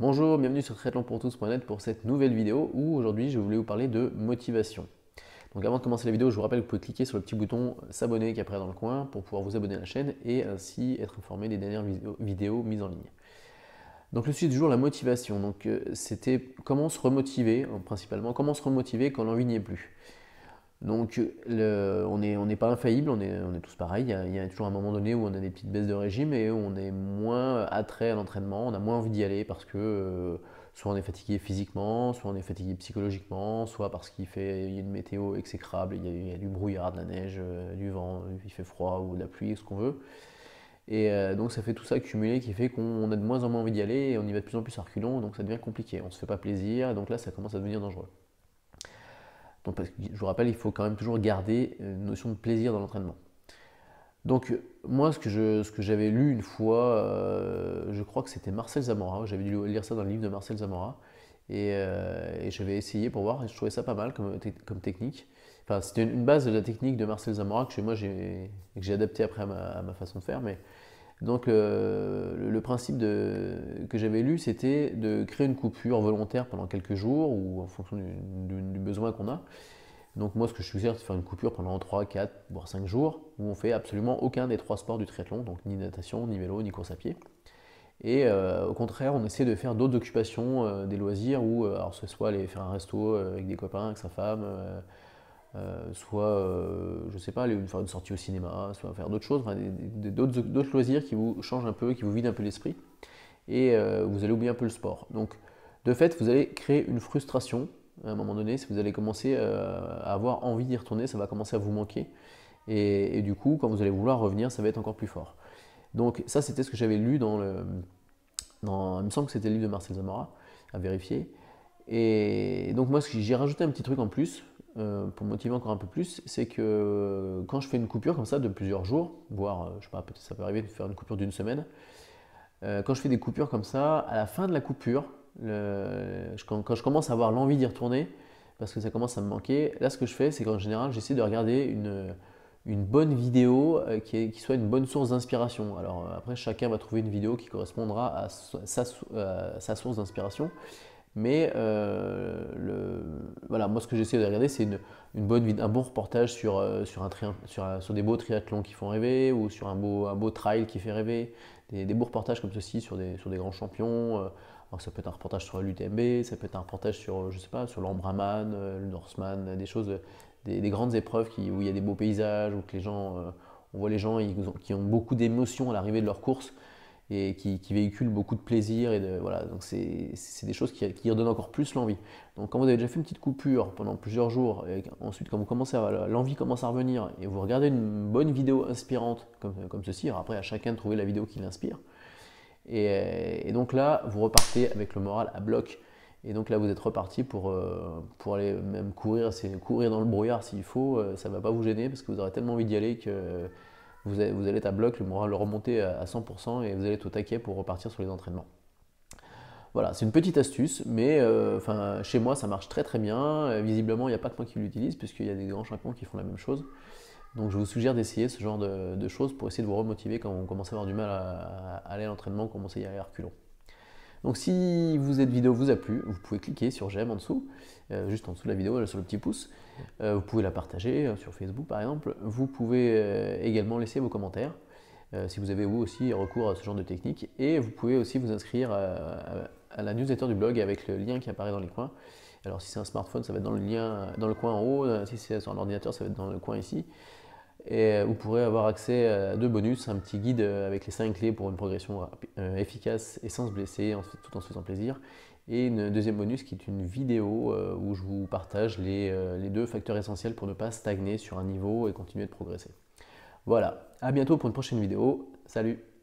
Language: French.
Bonjour, bienvenue sur traitementpourtous.net pour cette nouvelle vidéo où aujourd'hui je voulais vous parler de motivation. Donc avant de commencer la vidéo, je vous rappelle que vous pouvez cliquer sur le petit bouton s'abonner qui après dans le coin pour pouvoir vous abonner à la chaîne et ainsi être informé des dernières vidéos mises en ligne. Donc le sujet du jour, la motivation. Donc euh, c'était comment se remotiver, hein, principalement comment se remotiver quand l'envie n'y est plus. Donc euh, on n'est pas infaillible, on est, tous pareils. Il y, a, toujours un moment donné où on a des petites baisses de régime et on est moins attrait à l'entraînement, on a moins envie d'y aller parce que euh, soit on est fatigué physiquement, soit on est fatigué psychologiquement, soit parce qu'il fait y a une météo exécrable, il y, a, du brouillard, de la neige, euh, du vent, il fait froid ou de la pluie, ce qu'on veut. Et donc ça fait tout ça cumuler qui fait qu'on a de moins en moins envie d'y aller et on y va de plus en plus à reculons, donc ça devient compliqué. On se fait pas plaisir, donc là ça commence à devenir dangereux je vous rappelle, il faut quand même toujours garder une notion de plaisir dans l'entraînement. Donc, moi, ce que j'avais lu une fois, euh, je crois que c'était Marcel Zamora, j'avais dû lire ça dans le livre de Marcel Zamora, et, euh, j'avais essayé pour voir, et je trouvais ça pas mal comme, technique. Enfin, c'était une base de la technique de Marcel Zamora que moi j'ai adapté après à ma, ma, façon de faire, mais donc euh, le principe que j'avais lu, c'était de créer une coupure volontaire pendant quelques jours ou en fonction du, besoin qu'on a. Donc moi, ce que je suggère, c'est de faire une coupure pendant 3, 4, voire 5 jours où on fait absolument aucun des trois sports du triathlon, donc ni natation, ni vélo, ni course à pied. Et euh, au contraire, on essaie de faire d'autres occupations, euh, des loisirs, où alors, ce soit aller faire un resto avec des copains, avec sa femme euh, soit, je euh, je sais pas, aller faire une sortie au cinéma, soit faire d'autres choses, d'autres loisirs qui vous changent un peu, qui vous vident un peu l'esprit, et euh, vous allez oublier un peu le sport. Donc, de fait, vous allez créer une frustration à un moment donné, si vous allez commencer à avoir envie d'y retourner, ça va commencer à vous manquer, et, du coup, quand vous allez vouloir revenir, ça va être encore plus fort. Donc, ça, c'était ce que j'avais lu dans le. il me semble que c'était le livre de Marcel Zamora, à vérifier. Et donc, moi, j'ai rajouté un petit truc en plus euh, pour motiver encore un peu plus, c'est que euh, quand je fais une coupure comme ça de plusieurs jours, voire, euh, je sais pas, peut-être ça peut arriver de faire une coupure d'une semaine, quand je fais des coupures comme ça, à la fin de la coupure, quand, je commence à avoir l'envie d'y retourner, parce que ça commence à me manquer, là ce que je fais, c'est qu'en général, j'essaie de regarder une, bonne vidéo qui, soit une bonne source d'inspiration. Alors après, chacun va trouver une vidéo qui correspondra à sa source d'inspiration. Mais euh, moi ce que j'essaie de regarder, c'est une, un bon reportage euh, sur, des beaux triathlons qui font rêver ou sur un beau, un trail qui fait rêver. Des, beaux reportages comme ceci sur des, sur des grands champions. Euh, ça peut être un reportage sur l'UTMB, ça peut être un reportage sur, je sais pas, sur l'Ambraman, le Norseman, des choses, des, grandes épreuves où il y a des beaux paysages, où les gens, on voit les gens qui ont beaucoup d'émotions à l'arrivée de leur course et qui, qui beaucoup de plaisir. Et de, voilà, donc c'est, des choses qui, qui redonnent encore plus l'envie. Donc quand vous avez déjà fait une petite coupure pendant plusieurs jours, et ensuite quand vous commencez l'envie commence à revenir et vous regardez une bonne vidéo inspirante comme, comme ceci, après à chacun de trouver la vidéo qui l'inspire. Et, et, donc là, vous repartez avec le moral à bloc. Et donc là, vous êtes reparti pour, euh, pour aller même courir, courir dans le brouillard s'il faut. Euh, ça ne va pas vous gêner parce que vous aurez tellement envie d'y aller que vous, allez, être à bloc, le moral remonter à 100% et vous allez être au taquet pour repartir sur les entraînements. Voilà, c'est une petite astuce, mais euh, chez moi ça marche très très bien. Euh, visiblement, il n'y a pas que moi qui l'utilise, puisqu'il y a des grands champions qui font la même chose. Donc je vous suggère d'essayer ce genre de, choses pour essayer de vous remotiver quand on commence à avoir du mal à, aller à l'entraînement, commencer à y aller à donc si cette vidéo vous a plu, vous pouvez cliquer sur j'aime en dessous, euh, juste en dessous de la vidéo, sur le petit pouce. Euh, vous pouvez la partager euh, sur Facebook par exemple. Vous pouvez également laisser vos commentaires si vous avez vous aussi recours à ce genre de technique. Et vous pouvez aussi vous inscrire à, la newsletter du blog avec le lien qui apparaît dans les coins. Alors si c'est un smartphone, ça va être dans le lien dans le coin en haut. Si c'est sur un ordinateur, ça va être dans le coin ici. Et euh, vous pourrez avoir accès euh, à deux bonus, un petit guide euh, avec les 5 clés pour une progression efficace et sans se blesser, tout en se faisant plaisir. Et une deuxième bonus qui est une vidéo où je vous partage les deux facteurs essentiels pour ne pas stagner sur un niveau et continuer de progresser. Voilà, à bientôt pour une prochaine vidéo. Salut